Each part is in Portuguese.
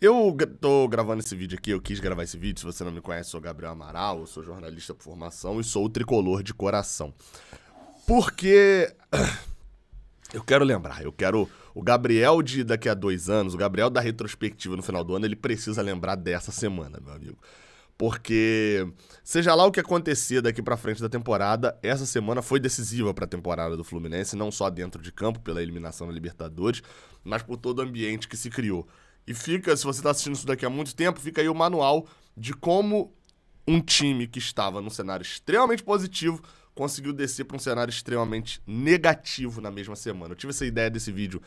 Eu tô gravando esse vídeo aqui, eu quis gravar esse vídeo. Se você não me conhece, sou Gabriel Amaral, eu sou jornalista por formação e sou tricolor de coração. Porque. Eu quero lembrar, eu quero. O Gabriel de daqui a dois anos, o Gabriel da retrospectiva no final do ano, ele precisa lembrar dessa semana, meu amigo. Porque, seja lá o que acontecer daqui para frente da temporada, essa semana foi decisiva para a temporada do Fluminense, não só dentro de campo, pela eliminação da Libertadores, mas por todo o ambiente que se criou. E fica, se você está assistindo isso daqui há muito tempo, fica aí o manual de como um time que estava num cenário extremamente positivo conseguiu descer para um cenário extremamente negativo na mesma semana. Eu tive essa ideia desse vídeo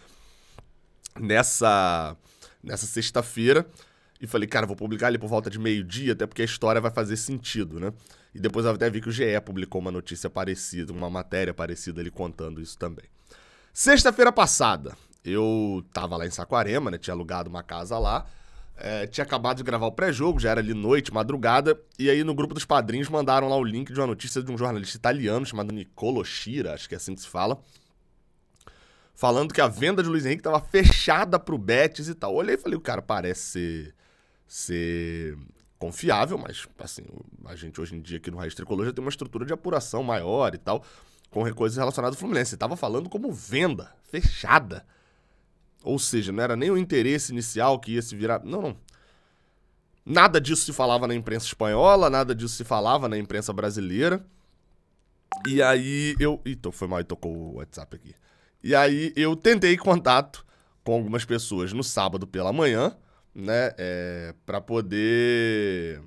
nessa, nessa sexta-feira e falei, cara, vou publicar ele por volta de meio-dia, até porque a história vai fazer sentido, né? E depois eu até vi que o GE publicou uma notícia parecida, uma matéria parecida ali contando isso também. Sexta-feira passada, eu tava lá em Saquarema, né? Tinha alugado uma casa lá. É, tinha acabado de gravar o pré-jogo, já era ali noite, madrugada, e aí no grupo dos padrinhos mandaram lá o link de uma notícia de um jornalista italiano chamado Nicolo Shira, acho que é assim que se fala, falando que a venda de Luiz Henrique tava fechada pro Betis e tal. olhei e falei, o cara parece ser, ser confiável, mas assim, a gente hoje em dia aqui no Raiz Tricolor já tem uma estrutura de apuração maior e tal, com coisas relacionadas ao Fluminense. Ele tava falando como venda, fechada. Ou seja, não era nem o interesse inicial que ia se virar. Não, não. Nada disso se falava na imprensa espanhola, nada disso se falava na imprensa brasileira. E aí eu. Ih, foi mal, tocou o WhatsApp aqui. E aí eu tentei contato com algumas pessoas no sábado pela manhã, né? É, pra poder.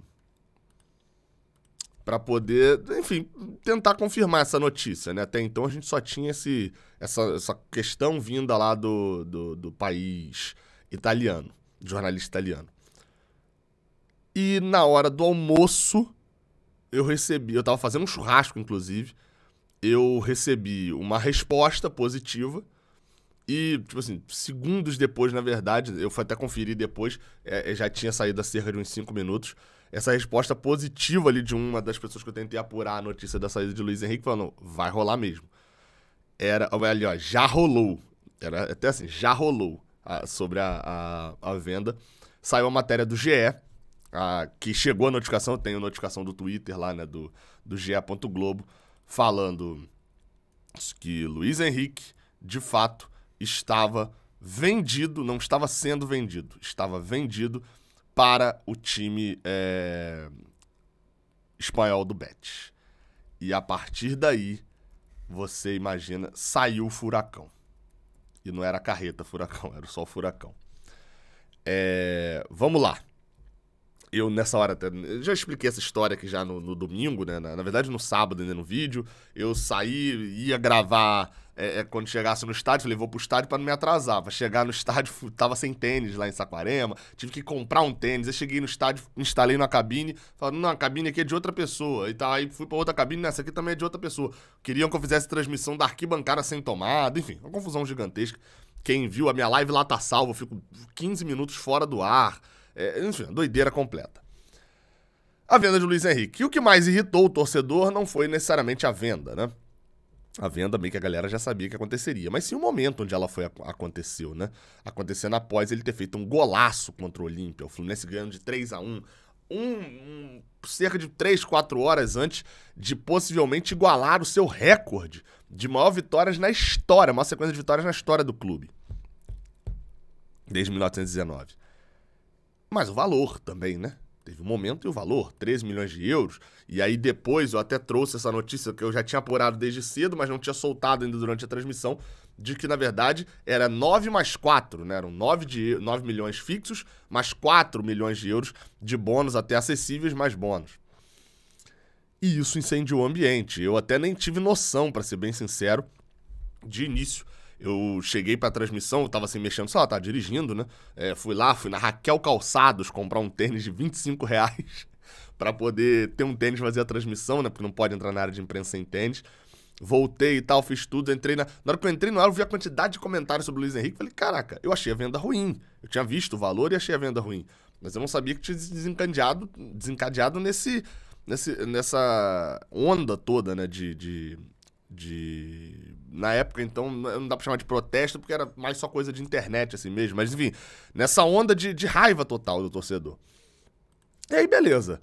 Pra poder, enfim, tentar confirmar essa notícia, né? Até então a gente só tinha esse essa, essa questão vinda lá do, do, do país italiano, jornalista italiano. E na hora do almoço, eu recebi, eu tava fazendo um churrasco, inclusive, eu recebi uma resposta positiva. E, tipo assim, segundos depois, na verdade, eu fui até conferir depois, é, é já tinha saído há cerca de uns cinco minutos, essa resposta positiva ali de uma das pessoas que eu tentei apurar a notícia da saída de Luiz Henrique, falando, vai rolar mesmo era. Olha, já rolou. Era até assim, já rolou a, ah, sobre a, a, a, venda. Saiu a matéria do GE, a, ah, que chegou a notificação, tem a notificação do Twitter lá, né? Do, do GE.globo, falando que Luiz Henrique, de fato, estava vendido, não estava sendo vendido, estava vendido para o time é, espanhol do Bet. E a partir daí você imagina, saiu o furacão. E não era carreta furacão, era só furacão. É, vamos lá. Eu, nessa hora, até, já expliquei essa história aqui já no, no domingo, né? Na, na, verdade, no sábado, ainda no vídeo. Eu saí, ia gravar é, é, quando chegasse no estádio, falei, vou pro estádio para não me atrasar. Pra chegar no estádio, tava sem tênis lá em Saquarema, tive que comprar um tênis. Aí cheguei no estádio, instalei na cabine, falando, não, a cabine aqui é de outra pessoa. E tá, aí fui pra outra cabine, nessa aqui também é de outra pessoa. Queriam que eu fizesse transmissão da arquibancada sem tomada, enfim, uma confusão gigantesca. Quem viu, a minha live lá tá salva, eu fico 15 minutos fora do ar. É, enfim, doideira completa. A venda de Luiz Henrique. E o que mais irritou o torcedor não foi necessariamente a venda, né? a venda meio que a galera já sabia que aconteceria. Mas sim o momento onde ela foi aconteceu, né? Acontecendo após ele ter feito um golaço contra o Olímpia. O Fluminense ganhando de 3 a 1 um, um, cerca de 3, 4 horas antes de possivelmente igualar o seu recorde de maior vitórias na história, maior sequência de vitórias na história do clube. Desde 1919. Mas o valor também, né? Teve o um momento e o valor, 13 milhões de euros. E aí depois eu até trouxe essa notícia que eu já tinha apurado desde cedo, mas não tinha soltado ainda durante a transmissão, de que na verdade era 9 mais 4, né? Eram 9, de, 9 milhões fixos, mais 4 milhões de euros de bônus, até acessíveis, mais bônus. E isso incendiou o ambiente. Eu até nem tive noção, para ser bem sincero, de início eu cheguei pra transmissão, eu tava assim mexendo, sei lá, tá dirigindo, né? É, fui lá, fui na Raquel Calçados comprar um tênis de 25 reais pra poder ter um tênis fazer a transmissão, né? Porque não pode entrar na área de imprensa sem tênis. Voltei e tal, fiz tudo, entrei na. Na hora que eu entrei no ar, eu vi a quantidade de comentários sobre o Luiz Henrique. Falei, caraca, eu achei a venda ruim. Eu tinha visto o valor e achei a venda ruim. Mas eu não sabia que tinha desencadeado, desencadeado nesse, nesse, nessa onda toda, né? De, de, de na época, então, não dá pra chamar de protesto, porque era mais só coisa de internet, assim mesmo. Mas, enfim, nessa onda de, de raiva total do torcedor. E aí, beleza.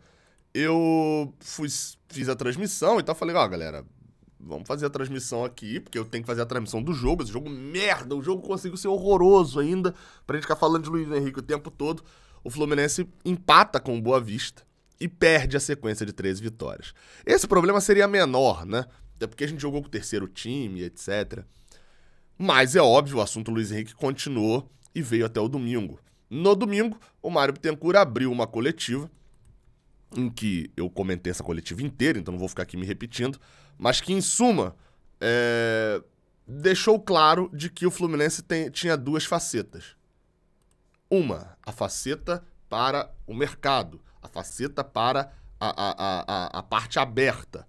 Eu fui, fiz a transmissão e tal, falei, ó, oh, galera, vamos fazer a transmissão aqui, porque eu tenho que fazer a transmissão do jogo, esse jogo merda, o jogo conseguiu ser horroroso ainda, pra gente ficar falando de Luiz Henrique o tempo todo. O Fluminense empata com o Boa Vista e perde a sequência de 13 vitórias. Esse problema seria menor, né? Até porque a gente jogou com o terceiro time, etc. Mas é óbvio, o assunto Luiz Henrique continuou e veio até o domingo. No domingo, o Mário Bittencourt abriu uma coletiva em que eu comentei essa coletiva inteira, então não vou ficar aqui me repetindo, mas que, em suma, é... deixou claro de que o Fluminense tem, tinha duas facetas. Uma, a faceta para o mercado, a faceta para a, a, a, a parte aberta.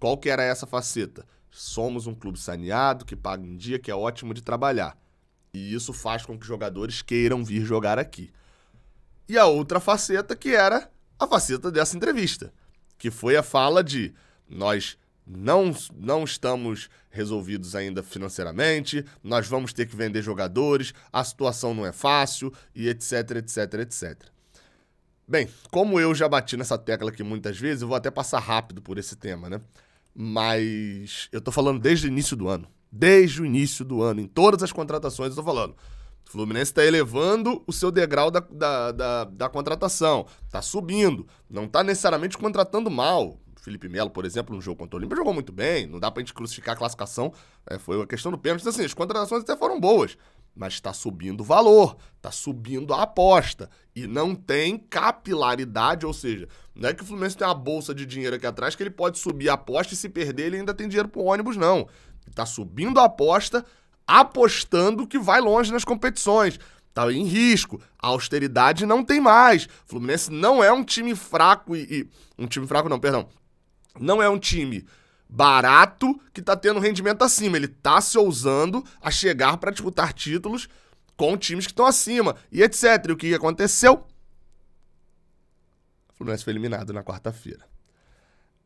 Qual que era essa faceta? Somos um clube saneado, que paga em dia, que é ótimo de trabalhar. E isso faz com que jogadores queiram vir jogar aqui. E a outra faceta que era a faceta dessa entrevista, que foi a fala de nós não, não estamos resolvidos ainda financeiramente, nós vamos ter que vender jogadores, a situação não é fácil e etc, etc, etc. Bem, como eu já bati nessa tecla aqui muitas vezes, eu vou até passar rápido por esse tema, né? Mas eu tô falando desde o início do ano. Desde o início do ano, em todas as contratações, eu tô falando. O Fluminense está elevando o seu degrau da, da, da, da contratação. Está subindo. Não está necessariamente contratando mal. Felipe Melo, por exemplo, no jogo contra o Olímpia, jogou muito bem. Não dá pra gente crucificar a classificação. É, foi a questão do pênalti. Então, assim, as contratações até foram boas mas está subindo o valor, está subindo a aposta e não tem capilaridade, ou seja, não é que o Fluminense tem uma bolsa de dinheiro aqui atrás que ele pode subir a aposta e se perder ele ainda tem dinheiro para o ônibus, não. Está subindo a aposta, apostando que vai longe nas competições. Está em risco. A austeridade não tem mais. O Fluminense não é um time fraco e, e. Um time fraco, não, perdão. Não é um time barato que está tendo rendimento acima. Ele está se ousando a chegar para disputar títulos com times que estão acima e etc. E o que aconteceu? O Fluminense foi eliminado na quarta-feira.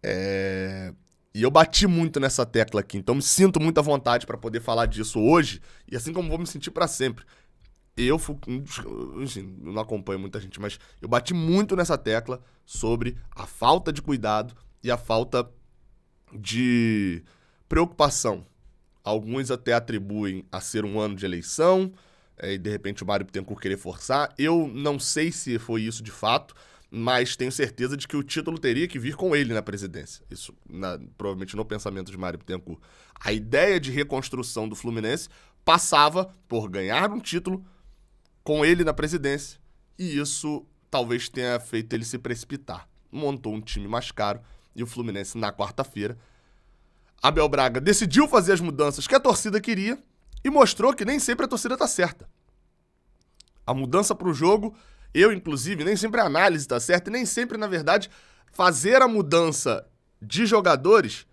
É... E eu bati muito nessa tecla aqui, então me sinto muito à vontade para poder falar disso hoje e assim como vou me sentir para sempre. Eu enfim, não acompanho muita gente, mas eu bati muito nessa tecla sobre a falta de cuidado e a falta de preocupação. Alguns até atribuem a ser um ano de eleição, eh, e de repente o Mário Bittencourt querer forçar. Eu não sei se foi isso de fato, mas tenho certeza de que o título teria que vir com ele na presidência. Isso na, provavelmente no pensamento de Mário Bittencourt. A ideia de reconstrução do Fluminense passava por ganhar um título com ele na presidência, e isso talvez tenha feito ele se precipitar. Montou um time mais caro e o Fluminense na quarta-feira. Abel Braga decidiu fazer as mudanças que a torcida queria e mostrou que nem sempre a torcida tá certa. A mudança para o jogo, eu inclusive, nem sempre a análise tá certa e nem sempre, na verdade, fazer a mudança de jogadores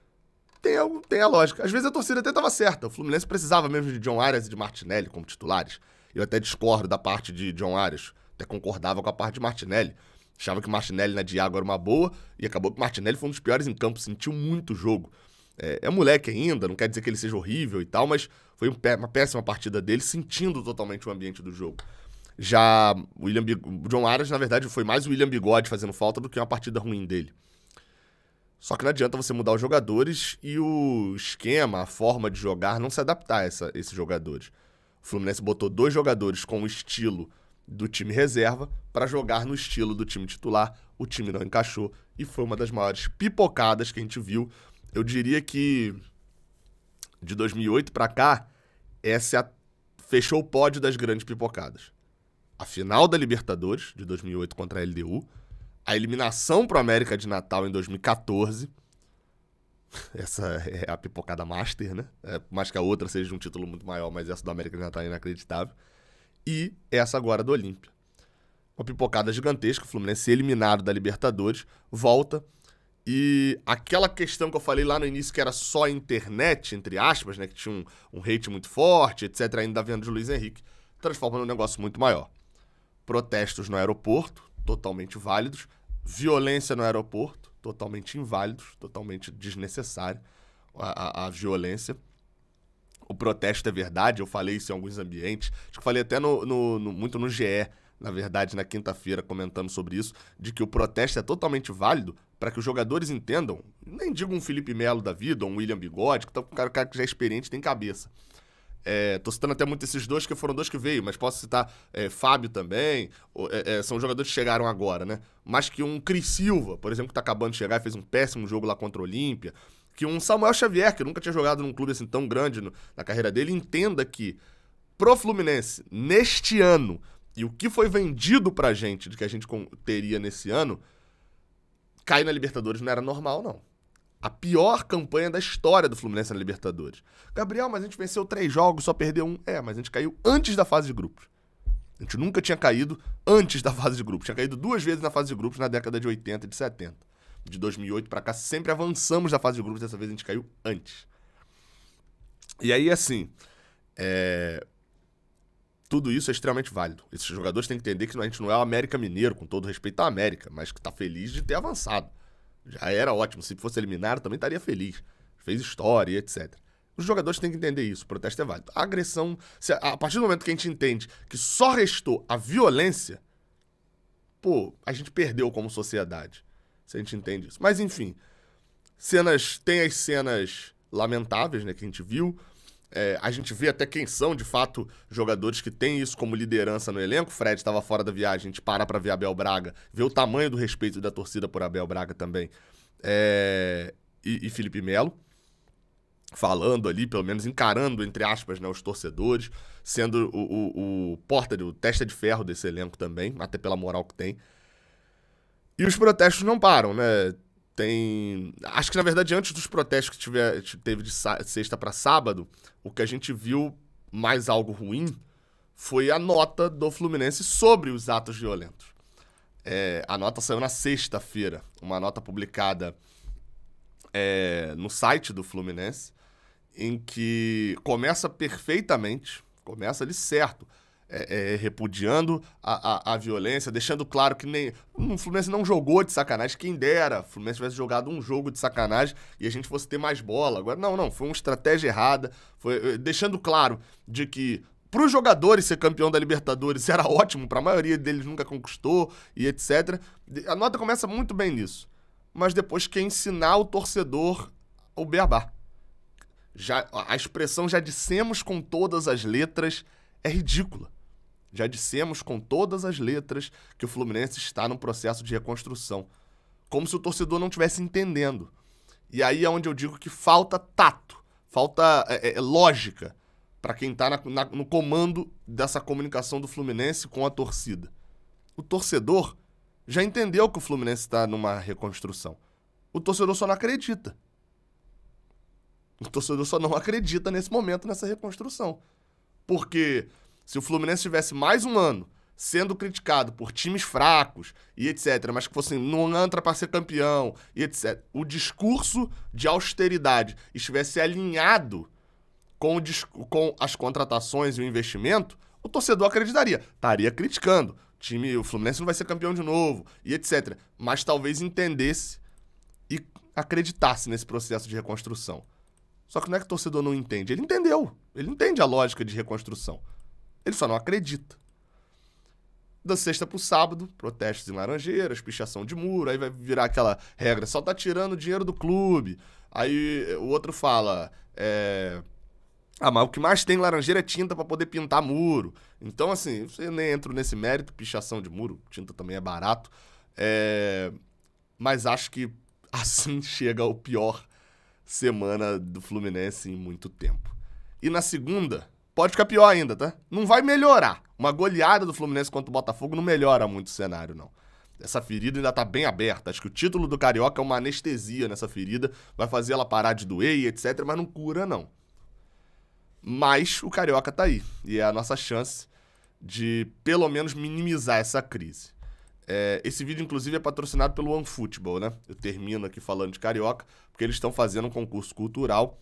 tem, algo, tem a lógica. Às vezes a torcida até estava certa. O Fluminense precisava mesmo de John Arias e de Martinelli como titulares. Eu até discordo da parte de John Arias, até concordava com a parte de Martinelli. Achava que o Martinelli na Diago era uma boa e acabou que o Martinelli foi um dos piores em campo, sentiu muito o jogo. É, é moleque ainda, não quer dizer que ele seja horrível e tal, mas foi um uma péssima partida dele, sentindo totalmente o ambiente do jogo. Já o William Big... John Aras, na verdade, foi mais o William Bigode fazendo falta do que uma partida ruim dele. Só que não adianta você mudar os jogadores e o esquema, a forma de jogar, não se adaptar a, essa, esses jogadores. O Fluminense botou dois jogadores com o estilo do time reserva para jogar no estilo do time titular. O time não encaixou e foi uma das maiores pipocadas que a gente viu. Eu diria que de 2008 para cá, essa é a... fechou o pódio das grandes pipocadas. A final da Libertadores de 2008 contra a LDU, a eliminação pro América de Natal em 2014. Essa é a pipocada master, né? É, mais que a outra seja um título muito maior, mas essa do América de Natal é inacreditável e essa agora do Olímpia. Uma pipocada gigantesca, o Fluminense eliminado da Libertadores, volta e aquela questão que eu falei lá no início, que era só internet, entre aspas, né? Que tinha um, um hate muito forte, etc., ainda da venda de Luiz Henrique, transforma num negócio muito maior. Protestos no aeroporto, totalmente válidos. Violência no aeroporto, totalmente inválidos, totalmente desnecessária a, a, a violência o protesto é verdade, eu falei isso em alguns ambientes, acho que falei até no, no, no muito no GE, na verdade, na quinta-feira, comentando sobre isso, de que o protesto é totalmente válido para que os jogadores entendam, nem digo um Felipe Melo da vida, ou um William Bigode, que tá um cara, que já é experiente, tem cabeça. É, tô citando até muito esses dois, que foram dois que veio, mas posso citar é, Fábio também. É, é, são jogadores que chegaram agora, né? Mas que um Cris Silva, por exemplo, que tá acabando de chegar e fez um péssimo jogo lá contra o Olímpia. Que um Samuel Xavier, que nunca tinha jogado num clube assim tão grande no, na carreira dele, entenda que pro Fluminense, neste ano, e o que foi vendido pra gente, de que a gente teria nesse ano, cair na Libertadores não era normal, não. A pior campanha da história do Fluminense na Libertadores. Gabriel, mas a gente venceu três jogos, só perdeu um. É, mas a gente caiu antes da fase de grupos. A gente nunca tinha caído antes da fase de grupos. Tinha caído duas vezes na fase de grupos na década de 80 e de 70 de 2008 para cá, sempre avançamos da fase de grupos, dessa vez a gente caiu antes. E aí, assim, é... tudo isso é extremamente válido. Esses jogadores têm que entender que a gente não é o América Mineiro, com todo respeito à América, mas que tá feliz de ter avançado. Já era ótimo, se fosse eliminado também estaria feliz. Fez história, etc. Os jogadores têm que entender isso, o protesto é válido. A agressão, a partir do momento que a gente entende que só restou a violência, pô, a gente perdeu como sociedade se a gente entende isso. Mas enfim, cenas. Tem as cenas lamentáveis, né, que a gente viu. É, a gente vê até quem são, de fato, jogadores que têm isso como liderança no elenco. Fred estava fora da viagem, a gente para para ver Abel Braga, ver o tamanho do respeito da torcida por Abel Braga também. É, e, e, Felipe Melo falando ali, pelo menos encarando, entre aspas, né, os torcedores, sendo o, o, o porta, o testa de ferro desse elenco também, até pela moral que tem. E os protestos não param, né? Tem. Acho que na verdade, antes dos protestos que tiver, teve de sexta para sábado, o que a gente viu mais algo ruim foi a nota do Fluminense sobre os atos violentos. É, a nota saiu na sexta-feira, uma nota publicada é, no site do Fluminense, em que começa perfeitamente, começa ali certo, é, é, repudiando a, a, a, violência, deixando claro que nem. O hum, Fluminense não jogou de sacanagem, quem dera. O Fluminense tivesse jogado um jogo de sacanagem e a gente fosse ter mais bola. Agora, não, não, foi uma estratégia errada. Foi, eh, deixando claro de que para os jogadores ser campeão da Libertadores era ótimo, para a maioria deles nunca conquistou e etc. A nota começa muito bem nisso. Mas depois quer ensinar o torcedor o beabá. Já, a expressão já dissemos com todas as letras é ridícula. Já dissemos com todas as letras que o Fluminense está num processo de reconstrução. Como se o torcedor não estivesse entendendo. E aí é onde eu digo que falta tato, falta é, é, é lógica para quem está no comando dessa comunicação do Fluminense com a torcida. O torcedor já entendeu que o Fluminense está numa reconstrução. O torcedor só não acredita. O torcedor só não acredita nesse momento nessa reconstrução. Porque se o Fluminense tivesse mais um ano sendo criticado por times fracos e etc, mas que fossem não entra para ser campeão e etc, o discurso de austeridade estivesse alinhado com, o, com as contratações e o investimento, o torcedor acreditaria, estaria criticando. time, o Fluminense não vai ser campeão de novo e etc, mas talvez entendesse e acreditasse nesse processo de reconstrução. Só que não é que o torcedor não entende, ele entendeu. Ele entende a lógica de reconstrução. Ele só não acredita. Da sexta pro sábado, protestos em Laranjeiras, pichação de muro, aí vai virar aquela regra, só tá tirando dinheiro do clube. Aí eh, o outro fala, é... Ah, mas o que mais tem em Laranjeira é tinta para poder pintar muro. Então, assim, você nem entra nesse mérito, pichação de muro, tinta também é barato. É... Mas acho que assim chega o pior semana do Fluminense em muito tempo. E na segunda, pode ficar pior ainda, tá? Não vai melhorar. Uma goleada do Fluminense contra o Botafogo não melhora muito o cenário, não. Essa ferida ainda tá bem aberta. Acho que o título do Carioca é uma anestesia nessa ferida. Vai fazer ela parar de doer e etc, mas não cura, não. Mas o Carioca tá aí. E é a nossa chance de, pelo menos, minimizar essa crise. É, esse vídeo, inclusive, é patrocinado pelo OneFootball, né? Eu termino aqui falando de Carioca, porque eles estão fazendo um concurso cultural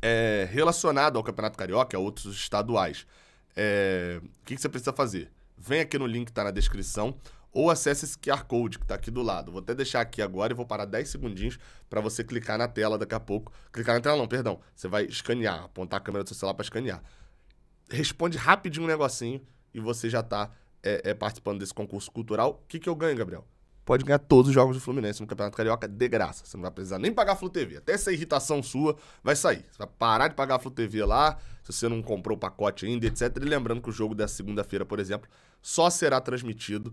é, relacionado ao Campeonato Carioca, a outros estaduais, é, o que, que, você precisa fazer? Vem aqui no link que está na descrição ou acesse esse QR Code que está aqui do lado. Vou até deixar aqui agora e vou parar 10 segundinhos para você clicar na tela daqui a pouco. Clicar na tela não, perdão. Você vai escanear, apontar a câmera do seu celular para escanear. Responde rapidinho um negocinho e você já está é, é, participando desse concurso cultural. O que, que eu ganho, Gabriel? pode ganhar todos os jogos do Fluminense no Campeonato Carioca de graça. Você não vai precisar nem pagar a Flu TV. Até essa irritação sua vai sair. Você vai parar de pagar a Flu TV lá, se você não comprou o pacote ainda, etc. E lembrando que o jogo da segunda-feira, por exemplo, só será transmitido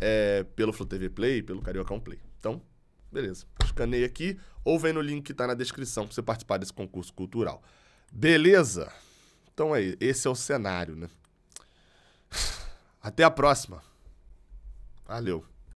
é, pelo Flu TV Play, pelo On Play. Então, beleza. Escaneia aqui ou vem no link que está na descrição para você participar desse concurso cultural. Beleza? Então aí, esse é o cenário, né? Até a próxima. Valeu.